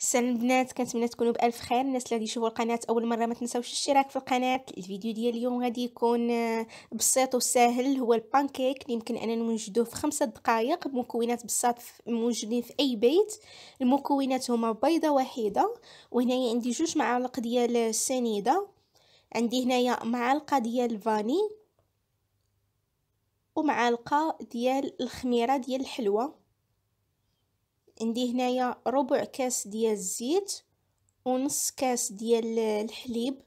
السنه البنات كنتمنى تكونوا بالف خير الناس اللي يشوفوا القناه اول مره ما تنساوش الاشتراك في القناه الفيديو ديال اليوم غادي يكون آه، بسيط وسهل هو البانكيك اللي يمكن اننا نوجدوه في خمسة دقائق مكونات بساط موجودين في اي بيت المكونات هما بيضه واحده وهنايا عندي جوج معالق ديال السنيده عندي هنايا معلقه ديال الفاني ومعلقه ديال الخميره ديال الحلوه عندي هنايا ربع كاس ديال الزيت ونص كاس ديال الحليب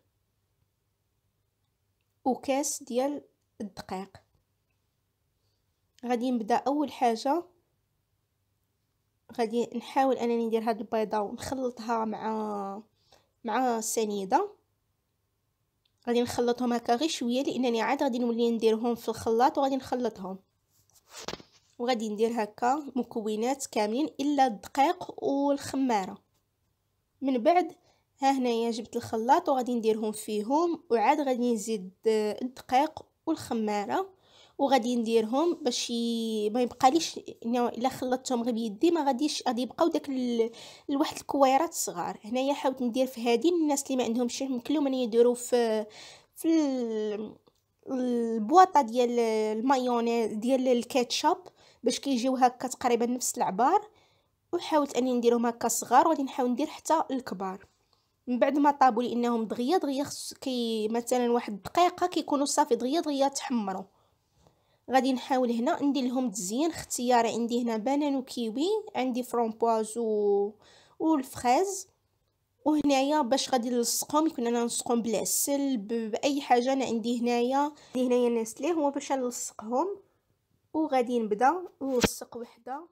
وكاس ديال الدقيق غادي نبدا اول حاجه غادي نحاول انني ندير هاد البيضه ونخلطها مع مع السنيده غادي نخلطهم هكا غير شويه لانني عاد غادي نولي نديرهم في الخلاط وغادي نخلطهم وغادي ندير هكا مكونات كاملين الا الدقيق والخماره من بعد ها هنايا جبت الخلاط وغادي نديرهم فيهم وعاد غادي نزيد الدقيق والخماره وغادي نديرهم باش ما يبقاليش الا خلطتهم غير بيدي ما غاديش غادي يبقاو داك ال... الواحد الكويرات صغار هنايا حاولت ندير في هذه الناس اللي ما عندهمش يمكنلهم ان يديروا في في ال... البواطه ديال المايونيز ديال الكاتشب باش كيجيو هكا تقريبا نفس العبار وحاولت اني نديرهم هكا صغار وغادي نحاول ندير حتى الكبار من بعد ما طابوا لانهم دغيا دغيا كي مثلا واحد الدقيقه كيكونوا صافي دغيا دغيا تحمروا غادي نحاول هنا ندير لهم تزيين اختياري عندي هنا بانان وكيوي عندي فرومبواز و والفريز وهنايا باش غادي نلصقهم يكون انا نلصقهم بالعسل باي حاجه انا عندي هنايا عندي هنايا نسلي هو باش نلصقهم وغادي نبدا نلصق وحده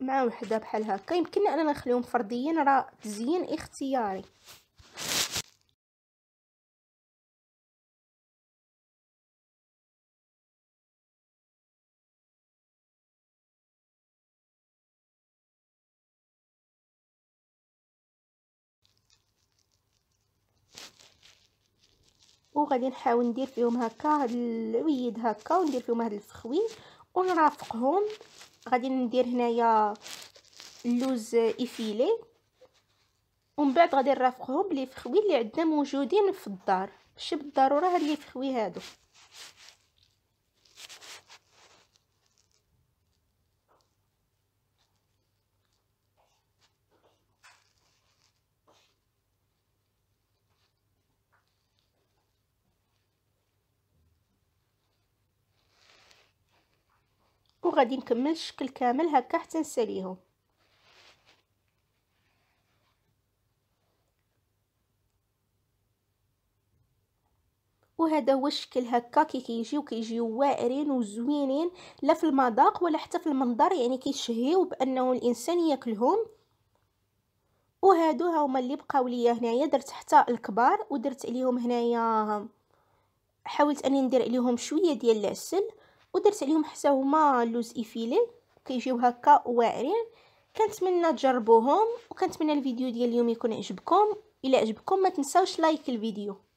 مع وحده بحال هكا يمكن انا نخليهم فرديين راه تزيين اختياري وغادي نحاول ندير فيهم هكا هاد الويد هكا وندير فيهم هاد الفخوين ونرافقهم غادي ندير هنايا اللوز افيلي ومن بعد غادي نرافقهم بلي فخوي اللي عندنا موجودين في الدار ماشي بالضروره هاد لي فخوي هادو وغادي نكمل الشكل كامل هكا حتى نساليهم وهذا هو الشكل هكا كي كيجيو كيجيو واعرين وزوينين لا في المذاق ولا حتى في المنظر يعني كيشهيو بانه الانسان ياكلهم وهادو هما اللي بقاو ليا هنايا درت حتى الكبار ودرت عليهم هنايا حاولت اني ندير عليهم شويه ديال العسل ودرت عليهم حتى هما لوز ايفيلي كيجيو هكا واعرين كنتمنى تجربوهم وكنتمنى الفيديو ديال اليوم يكون عجبكم الى عجبكم ما تنساوش لايك الفيديو